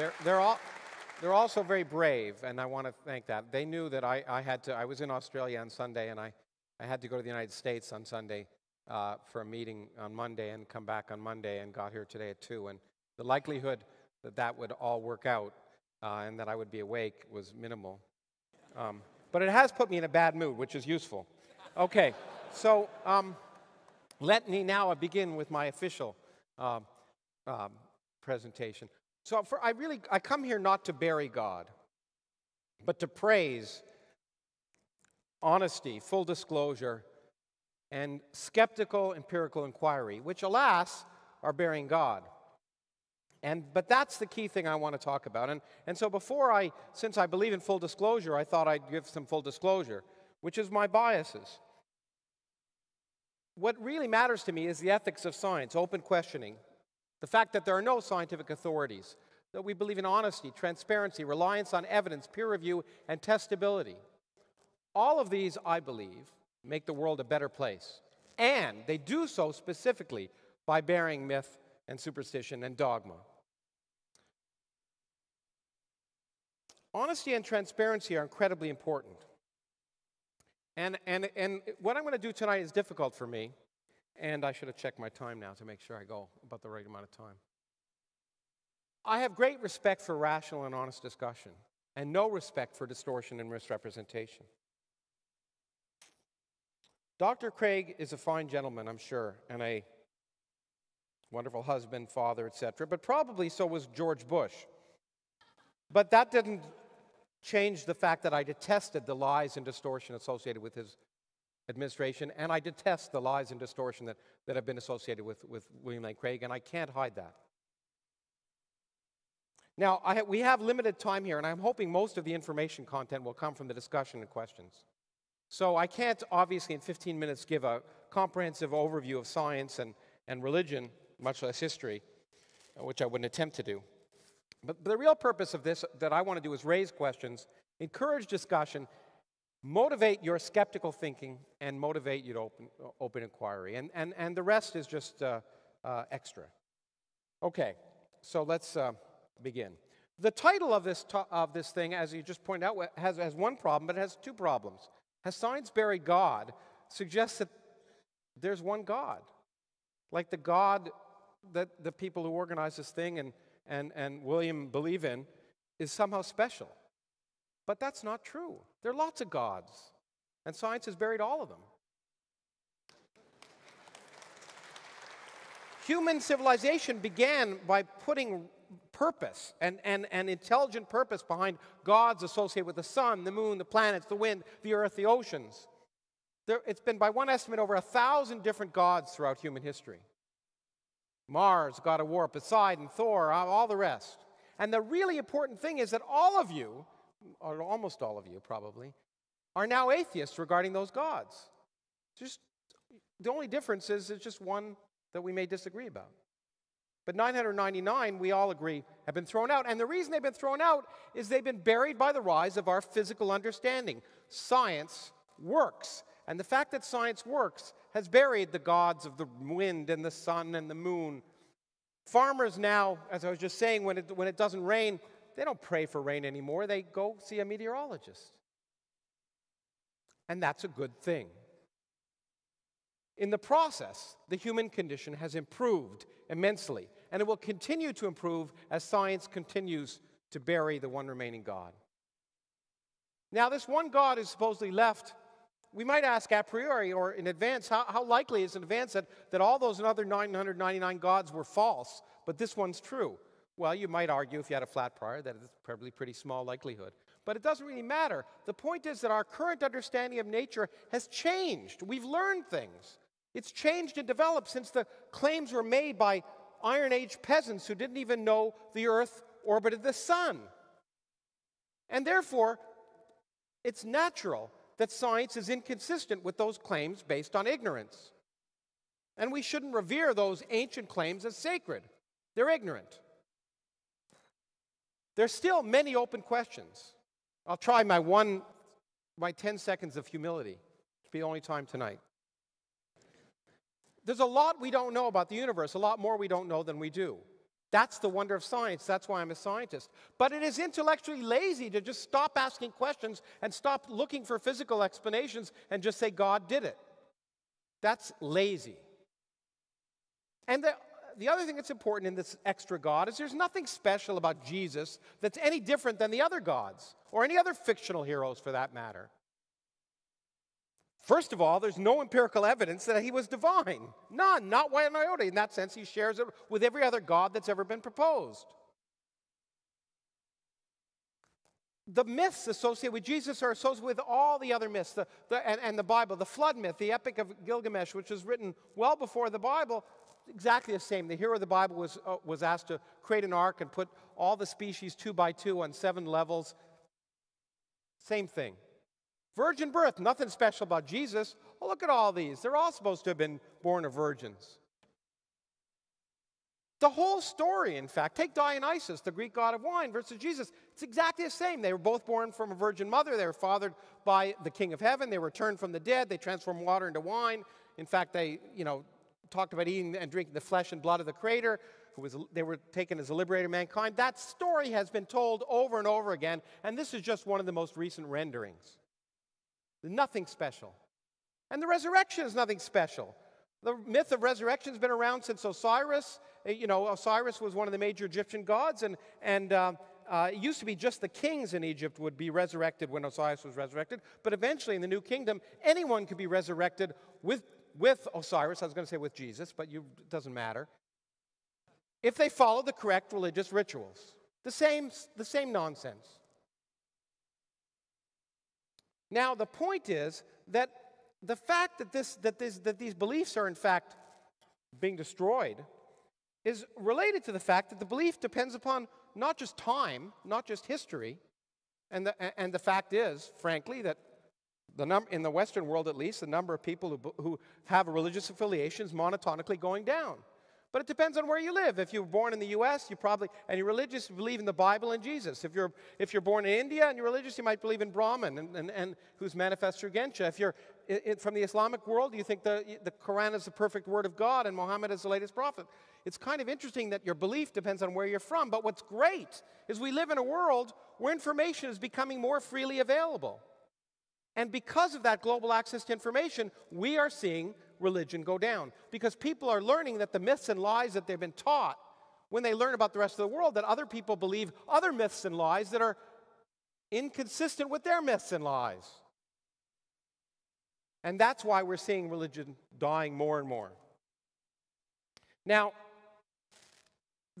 They're, they're, all, they're also very brave, and I want to thank that. They knew that I, I had to, I was in Australia on Sunday, and I, I had to go to the United States on Sunday uh, for a meeting on Monday and come back on Monday and got here today at 2. And the likelihood that that would all work out uh, and that I would be awake was minimal. Um, but it has put me in a bad mood, which is useful. Okay, so um, let me now begin with my official uh, um, presentation. So for, I really I come here not to bury God, but to praise honesty, full disclosure, and skeptical empirical inquiry, which alas are burying God. And but that's the key thing I want to talk about. And and so before I since I believe in full disclosure, I thought I'd give some full disclosure, which is my biases. What really matters to me is the ethics of science, open questioning, the fact that there are no scientific authorities, that we believe in honesty, transparency, reliance on evidence, peer review, and testability. All of these, I believe, make the world a better place. And they do so specifically by bearing myth and superstition and dogma. Honesty and transparency are incredibly important. And, and, and what I'm going to do tonight is difficult for me and I should have checked my time now to make sure I go about the right amount of time. I have great respect for rational and honest discussion, and no respect for distortion and misrepresentation. Dr. Craig is a fine gentleman, I'm sure, and a wonderful husband, father, etc., but probably so was George Bush. But that didn't change the fact that I detested the lies and distortion associated with his administration, and I detest the lies and distortion that, that have been associated with, with William Lane Craig, and I can't hide that. Now, ha we have limited time here, and I'm hoping most of the information content will come from the discussion and questions. So I can't, obviously, in 15 minutes give a comprehensive overview of science and, and religion, much less history, uh, which I wouldn't attempt to do. But the real purpose of this that I want to do is raise questions, encourage discussion, motivate your skeptical thinking and motivate your open, open inquiry. And, and, and the rest is just uh, uh, extra. Okay, so let's uh, begin. The title of this, of this thing, as you just pointed out, has, has one problem, but it has two problems. Has science buried God suggests that there's one God, like the God that the people who organize this thing and, and, and William believe in is somehow special. But that's not true. There are lots of gods, and science has buried all of them. Human civilization began by putting purpose and, and, and intelligent purpose behind gods associated with the sun, the moon, the planets, the wind, the earth, the oceans. There, it's been, by one estimate, over a thousand different gods throughout human history. Mars, god of war, Poseidon, Thor, all the rest. And the really important thing is that all of you or almost all of you probably, are now atheists regarding those gods. Just the only difference is it's just one that we may disagree about. But 999, we all agree, have been thrown out. And the reason they've been thrown out is they've been buried by the rise of our physical understanding. Science works. And the fact that science works has buried the gods of the wind and the sun and the moon. Farmers now, as I was just saying, when it, when it doesn't rain, they don't pray for rain anymore, they go see a meteorologist. And that's a good thing. In the process, the human condition has improved immensely, and it will continue to improve as science continues to bury the one remaining God. Now, this one God is supposedly left. We might ask a priori or in advance how, how likely is in advance that, that all those other 999 gods were false, but this one's true? Well, you might argue if you had a flat prior that it's probably pretty small likelihood. But it doesn't really matter. The point is that our current understanding of nature has changed. We've learned things. It's changed and developed since the claims were made by Iron Age peasants who didn't even know the Earth orbited the Sun. And therefore, it's natural that science is inconsistent with those claims based on ignorance. And we shouldn't revere those ancient claims as sacred. They're ignorant. There's still many open questions. I'll try my one, my 10 seconds of humility. it be the only time tonight. There's a lot we don't know about the universe, a lot more we don't know than we do. That's the wonder of science. That's why I'm a scientist. But it is intellectually lazy to just stop asking questions and stop looking for physical explanations and just say God did it. That's lazy. And the the other thing that's important in this extra God is there's nothing special about Jesus that's any different than the other gods or any other fictional heroes for that matter. First of all, there's no empirical evidence that he was divine. None, not one iota. In that sense, he shares it with every other God that's ever been proposed. The myths associated with Jesus are associated with all the other myths, the, the, and, and the Bible, the flood myth, the Epic of Gilgamesh, which was written well before the Bible, exactly the same. The hero of the Bible was, uh, was asked to create an ark and put all the species two by two on seven levels. Same thing. Virgin birth, nothing special about Jesus. Oh, look at all these. They're all supposed to have been born of virgins. The whole story, in fact, take Dionysus, the Greek god of wine, versus Jesus. It's exactly the same. They were both born from a virgin mother. They were fathered by the King of Heaven. They were turned from the dead. They transformed water into wine. In fact, they, you know, talked about eating and drinking the flesh and blood of the Creator, who was, they were taken as a liberator of mankind. That story has been told over and over again, and this is just one of the most recent renderings. Nothing special. And the resurrection is nothing special. The myth of resurrection has been around since Osiris. Uh, you know, Osiris was one of the major Egyptian gods, and, and uh, uh, it used to be just the kings in Egypt would be resurrected when Osiris was resurrected, but eventually in the New Kingdom, anyone could be resurrected with with Osiris, I was going to say with Jesus, but you, it doesn't matter, if they follow the correct religious rituals. The same, the same nonsense. Now, the point is that the fact that, this, that, this, that these beliefs are in fact being destroyed is related to the fact that the belief depends upon not just time, not just history. And the, and the fact is, frankly, that the num- in the Western world, at least, the number of people who, who have religious affiliations monotonically going down. But it depends on where you live. If you were born in the U.S., you probably and you're religious, you believe in the Bible and Jesus. If you're if you're born in India and you're religious, you might believe in Brahman and, and, and who's manifest through Gensha. If you're it, from the Islamic world, you think the the Quran is the perfect word of God and Muhammad is the latest prophet. It's kind of interesting that your belief depends on where you're from. But what's great is we live in a world where information is becoming more freely available. And because of that global access to information, we are seeing religion go down because people are learning that the myths and lies that they've been taught when they learn about the rest of the world, that other people believe other myths and lies that are inconsistent with their myths and lies. And that's why we're seeing religion dying more and more. Now,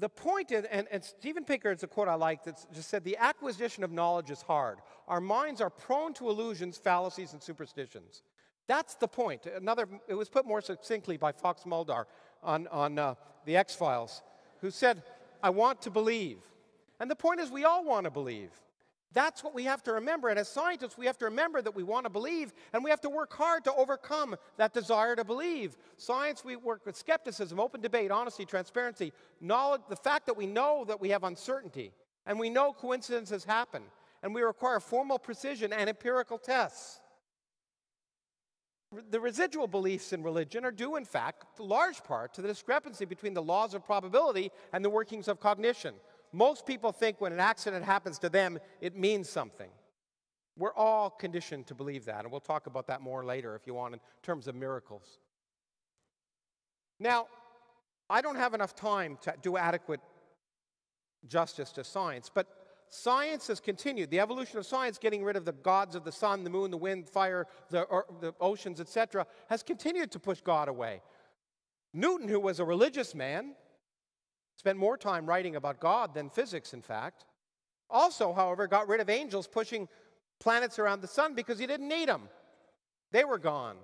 the point is, and, and Pinker Pinker's a quote I like that just said, the acquisition of knowledge is hard. Our minds are prone to illusions, fallacies, and superstitions. That's the point. Another, it was put more succinctly by Fox Mulder on, on uh, The X Files, who said, I want to believe. And the point is, we all want to believe. That's what we have to remember. And as scientists, we have to remember that we want to believe and we have to work hard to overcome that desire to believe. Science, we work with skepticism, open debate, honesty, transparency, knowledge, the fact that we know that we have uncertainty and we know coincidences happen and we require formal precision and empirical tests. The residual beliefs in religion are due, in fact, to large part to the discrepancy between the laws of probability and the workings of cognition most people think when an accident happens to them, it means something. We're all conditioned to believe that, and we'll talk about that more later if you want in terms of miracles. Now, I don't have enough time to do adequate justice to science, but science has continued. The evolution of science, getting rid of the gods of the sun, the moon, the wind, fire, the, or, the oceans, etc., has continued to push God away. Newton, who was a religious man, Spent more time writing about God than physics, in fact. Also, however, got rid of angels pushing planets around the sun because he didn't need them. They were gone.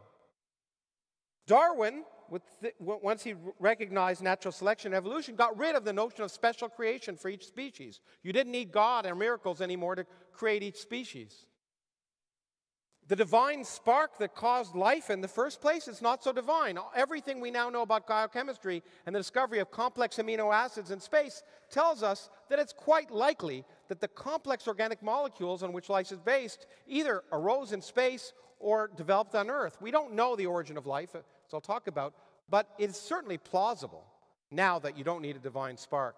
Darwin, the, once he recognized natural selection and evolution, got rid of the notion of special creation for each species. You didn't need God and miracles anymore to create each species the divine spark that caused life in the first place is not so divine. Everything we now know about biochemistry and the discovery of complex amino acids in space tells us that it's quite likely that the complex organic molecules on which life is based either arose in space or developed on Earth. We don't know the origin of life, as uh, I'll talk about, but it's certainly plausible now that you don't need a divine spark.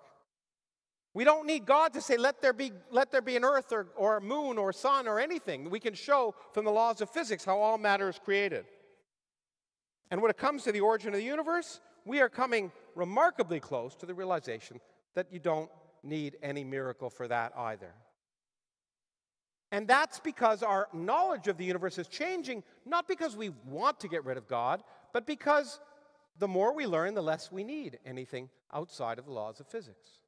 We don't need God to say, let there be, let there be an earth or, or a moon or sun or anything. We can show from the laws of physics how all matter is created. And when it comes to the origin of the universe, we are coming remarkably close to the realization that you don't need any miracle for that either. And that's because our knowledge of the universe is changing, not because we want to get rid of God, but because the more we learn, the less we need anything outside of the laws of physics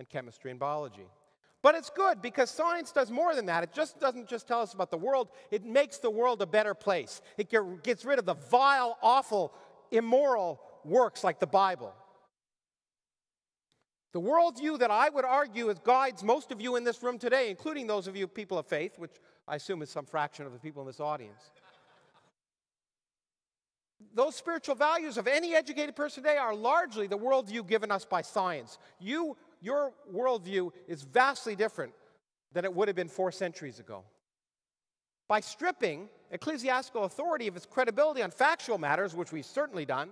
and chemistry and biology. But it's good because science does more than that. It just doesn't just tell us about the world, it makes the world a better place. It gets rid of the vile, awful, immoral works like the Bible. The worldview that I would argue guides most of you in this room today, including those of you people of faith, which I assume is some fraction of the people in this audience. Those spiritual values of any educated person today are largely the worldview given us by science. You your worldview is vastly different than it would have been four centuries ago. By stripping ecclesiastical authority of its credibility on factual matters, which we've certainly done,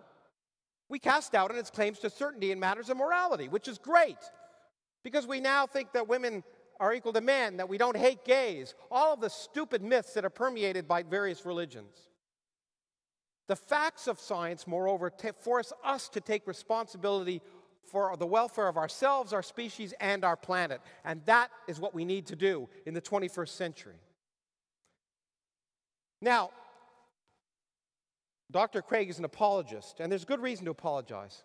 we cast doubt on its claims to certainty in matters of morality, which is great because we now think that women are equal to men, that we don't hate gays, all of the stupid myths that are permeated by various religions. The facts of science, moreover, t- force us to take responsibility for the welfare of ourselves, our species, and our planet. And that is what we need to do in the 21st century. Now, Dr. Craig is an apologist, and there's good reason to apologize.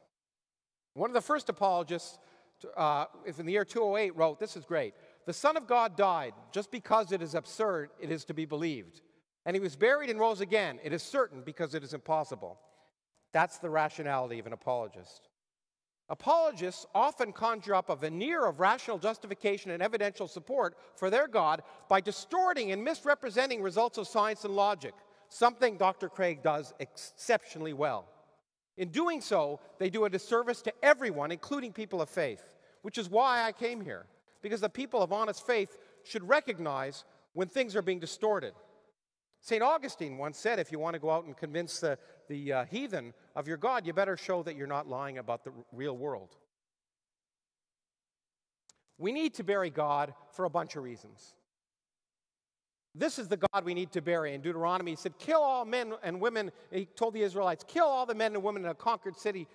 One of the first apologists, uh, in the year 208, wrote, This is great. The Son of God died. Just because it is absurd, it is to be believed. And he was buried and rose again. It is certain because it is impossible. That's the rationality of an apologist. Apologists often conjure up a veneer of rational justification and evidential support for their God by distorting and misrepresenting results of science and logic, something Dr. Craig does exceptionally well. In doing so, they do a disservice to everyone, including people of faith, which is why I came here, because the people of honest faith should recognize when things are being distorted. St. Augustine once said if you want to go out and convince the, the uh, heathen of your God, you better show that you're not lying about the r- real world. We need to bury God for a bunch of reasons. This is the God we need to bury. In Deuteronomy, he said, Kill all men and women. He told the Israelites, Kill all the men and women in a conquered city,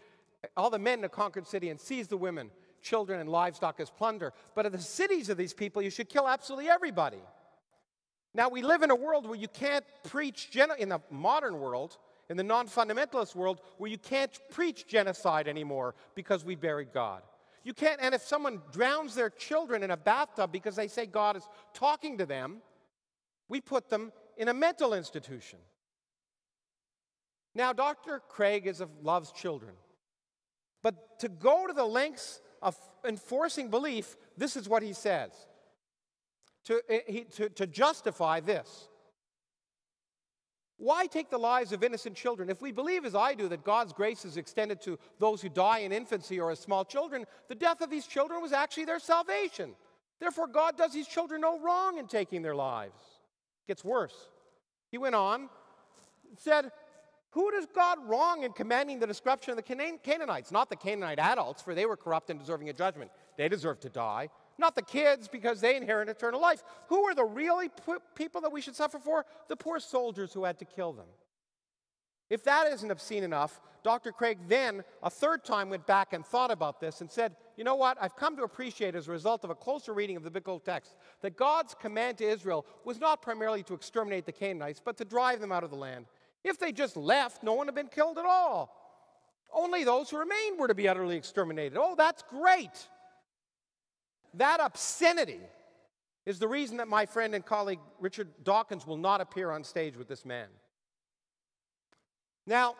all the men in a conquered city, and seize the women, children, and livestock as plunder. But of the cities of these people, you should kill absolutely everybody. Now, we live in a world where you can't preach, gen- in the modern world, in the non fundamentalist world, where you can't preach genocide anymore because we buried God. You can't, and if someone drowns their children in a bathtub because they say God is talking to them, we put them in a mental institution. Now, Dr. Craig is loves children, but to go to the lengths of enforcing belief, this is what he says to, eh, he, to, to justify this. Why take the lives of innocent children? If we believe, as I do, that God's grace is extended to those who die in infancy or as small children, the death of these children was actually their salvation. Therefore, God does these children no wrong in taking their lives. It gets worse. He went on said, Who does God wrong in commanding the destruction of the Canaanites? Not the Canaanite adults, for they were corrupt and deserving of judgment. They deserved to die. Not the kids, because they inherit eternal life. Who are the really people that we should suffer for? The poor soldiers who had to kill them. If that isn't obscene enough, Dr. Craig then, a third time, went back and thought about this and said, You know what? I've come to appreciate as a result of a closer reading of the biblical text that God's command to Israel was not primarily to exterminate the Canaanites, but to drive them out of the land. If they just left, no one had been killed at all. Only those who remained were to be utterly exterminated. Oh, that's great. That obscenity is the reason that my friend and colleague Richard Dawkins will not appear on stage with this man. Now,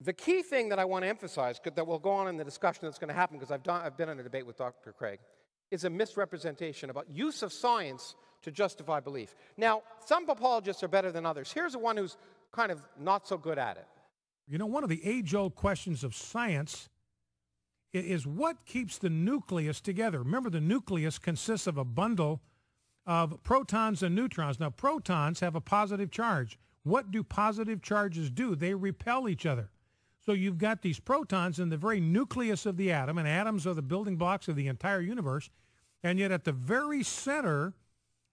the key thing that I want to emphasize, that will go on in the discussion that's going to happen, because I've, done, I've been in a debate with Dr. Craig, is a misrepresentation about use of science to justify belief. Now, some apologists are better than others. Here's the one who's kind of not so good at it. You know, one of the age old questions of science is what keeps the nucleus together. Remember, the nucleus consists of a bundle of protons and neutrons. Now, protons have a positive charge. What do positive charges do? They repel each other. So you've got these protons in the very nucleus of the atom, and atoms are the building blocks of the entire universe. And yet, at the very center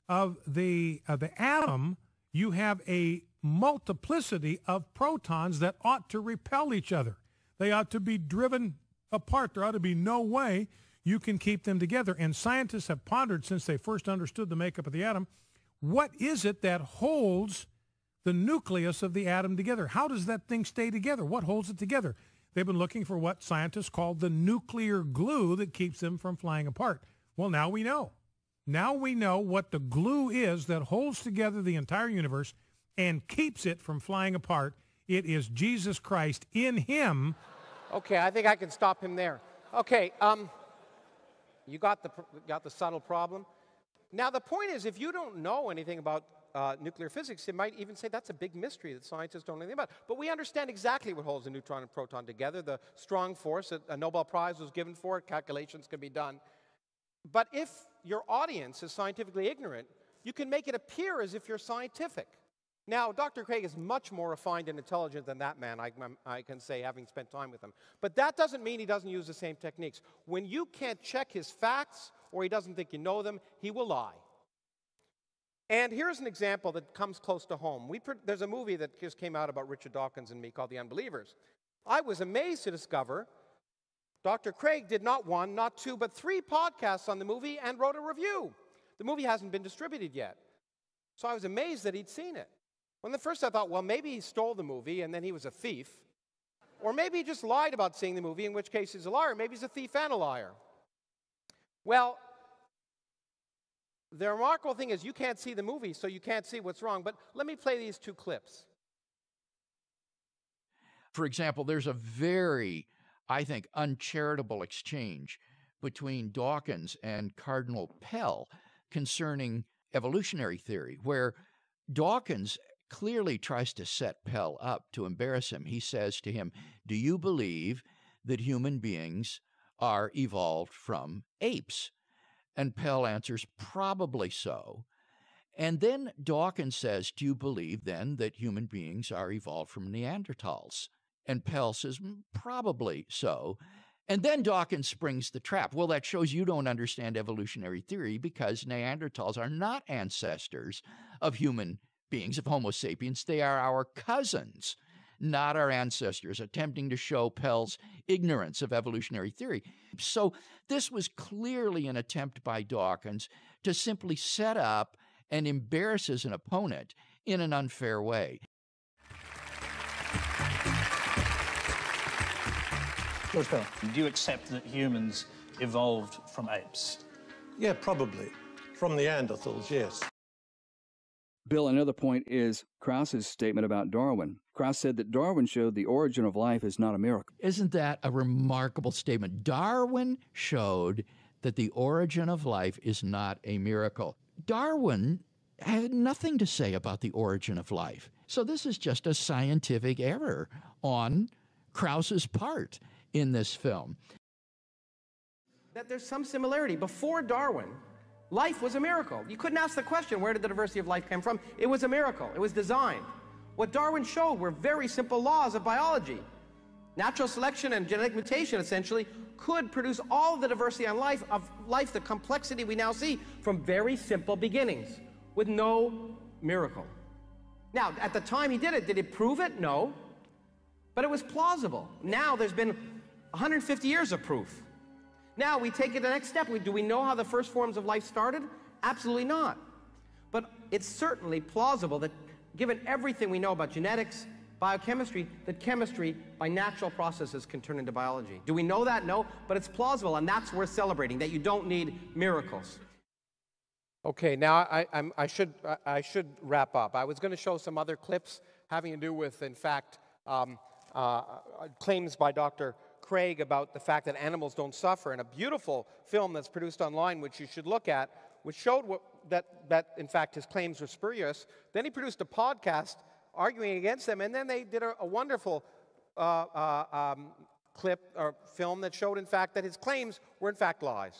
of the, of the atom, you have a multiplicity of protons that ought to repel each other. They ought to be driven apart. There ought to be no way you can keep them together. And scientists have pondered since they first understood the makeup of the atom what is it that holds the nucleus of the atom together? How does that thing stay together? What holds it together? They've been looking for what scientists call the nuclear glue that keeps them from flying apart. Well, now we know. Now we know what the glue is that holds together the entire universe and keeps it from flying apart. It is Jesus Christ. In him Okay, I think I can stop him there. Okay, um, you got the, got the subtle problem. Now, the point is, if you don't know anything about uh, nuclear physics, you might even say that's a big mystery that scientists don't know anything about. But we understand exactly what holds a neutron and proton together, the strong force. that a Nobel Prize was given for calculations can be done. But if your audience is scientifically ignorant, you can make it appear as if you're scientific. Now, Dr. Craig is much more refined and intelligent than that man, I, um, I, can say, having spent time with him. But that doesn't mean he doesn't use the same techniques. When you can't check his facts or he doesn't think you know them, he will lie. And here's an example that comes close to home. there's a movie that just came out about Richard Dawkins and me called The Unbelievers. I was amazed to discover Dr. Craig did not one, not two, but three podcasts on the movie and wrote a review. The movie hasn't been distributed yet. So I was amazed that he'd seen it. When at first I thought, well, maybe he stole the movie and then he was a thief. Or maybe he just lied about seeing the movie, in which case he's a liar. Maybe he's a thief and a liar. Well, the remarkable thing is you can't see the movie, so you can't see what's wrong. But let me play these two clips. For example, there's a very, I think, uncharitable exchange between Dawkins and Cardinal Pell concerning evolutionary theory, where Dawkins clearly tries to set Pell up to embarrass him. He says to him, Do you believe that human beings are evolved from apes? And Pell answers, Probably so. And then Dawkins says, Do you believe then that human beings are evolved from Neanderthals? And Pell says, mm, Probably so. And then Dawkins springs the trap. Well, that shows you don't understand evolutionary theory because Neanderthals are not ancestors of human beings of Homo sapiens, they are our cousins, not our ancestors, attempting to show Pell's ignorance of evolutionary theory. So this was clearly an attempt by Dawkins to simply set up and embarrasses an opponent in an unfair way. George Pell, Do you accept that humans evolved from apes? Yeah, probably. From Neanderthals, yes. Bill, another point is Krauss's statement about Darwin. Krauss said that Darwin showed the origin of life is not a miracle. Isn't that a remarkable statement? Darwin showed that the origin of life is not a miracle. Darwin had nothing to say about the origin of life. So this is just a scientific error on Krauss's part in this film. That there's some similarity. Before Darwin, Life was a miracle. You couldn't ask the question, where did the diversity of life come from? It was a miracle. It was designed. What Darwin showed were very simple laws of biology. Natural selection and genetic mutation, essentially, could produce all the diversity on life of life, the complexity we now see, from very simple beginnings with no miracle. Now, at the time he did it, did he prove it? No. But it was plausible. Now there's been 150 years of proof. Now we take it the next step. Do we know how the first forms of life started? Absolutely not. But it's certainly plausible that given everything we know about genetics, biochemistry, that chemistry by natural processes can turn into biology. Do we know that? No, but it's plausible and that's worth celebrating, that you don't need miracles. Okay, now I, I should, I should wrap up. I was going to show some other clips having to do with, in fact, um, uh, claims by Dr. Craig about the fact that animals don't suffer, and a beautiful film that's produced online, which you should look at, which showed what, that, that, in fact, his claims were spurious. Then he produced a podcast arguing against them, and then they did a, a wonderful uh, uh, um, clip or film that showed, in fact, that his claims were, in fact, lies.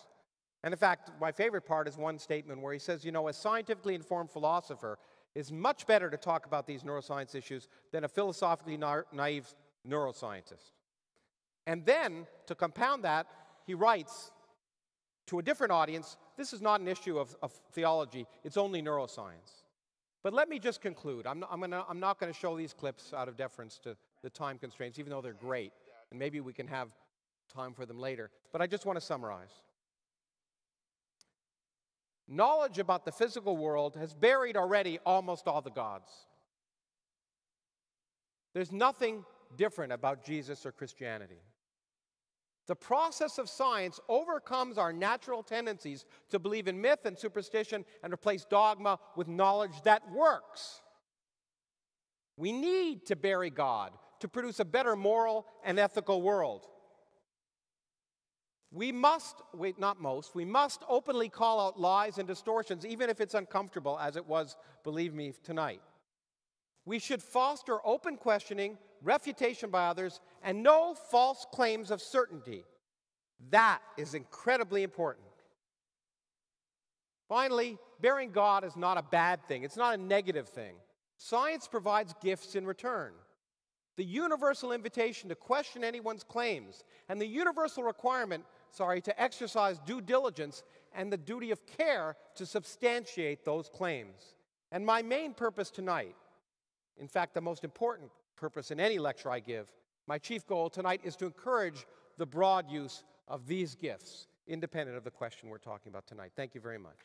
And in fact, my favorite part is one statement where he says, you know, a scientifically informed philosopher is much better to talk about these neuroscience issues than a philosophically na naive neuroscientist. And then, to compound that, he writes to a different audience this is not an issue of, of theology, it's only neuroscience. But let me just conclude. I'm not, I'm gonna, I'm not going to show these clips out of deference to the time constraints, even though they're great. And maybe we can have time for them later. But I just want to summarize. Knowledge about the physical world has buried already almost all the gods. There's nothing different about Jesus or Christianity. The process of science overcomes our natural tendencies to believe in myth and superstition and replace dogma with knowledge that works. We need to bury God to produce a better moral and ethical world. We must, wait not most, we must openly call out lies and distortions, even if it's uncomfortable, as it was, believe me, tonight. We should foster open questioning, refutation by others, and no false claims of certainty. That is incredibly important. Finally, bearing God is not a bad thing, it's not a negative thing. Science provides gifts in return. The universal invitation to question anyone's claims and the universal requirement, sorry, to exercise due diligence and the duty of care to substantiate those claims. And my main purpose tonight in fact, the most important purpose in any lecture I give, my chief goal tonight is to encourage the broad use of these gifts, independent of the question we're talking about tonight. Thank you very much.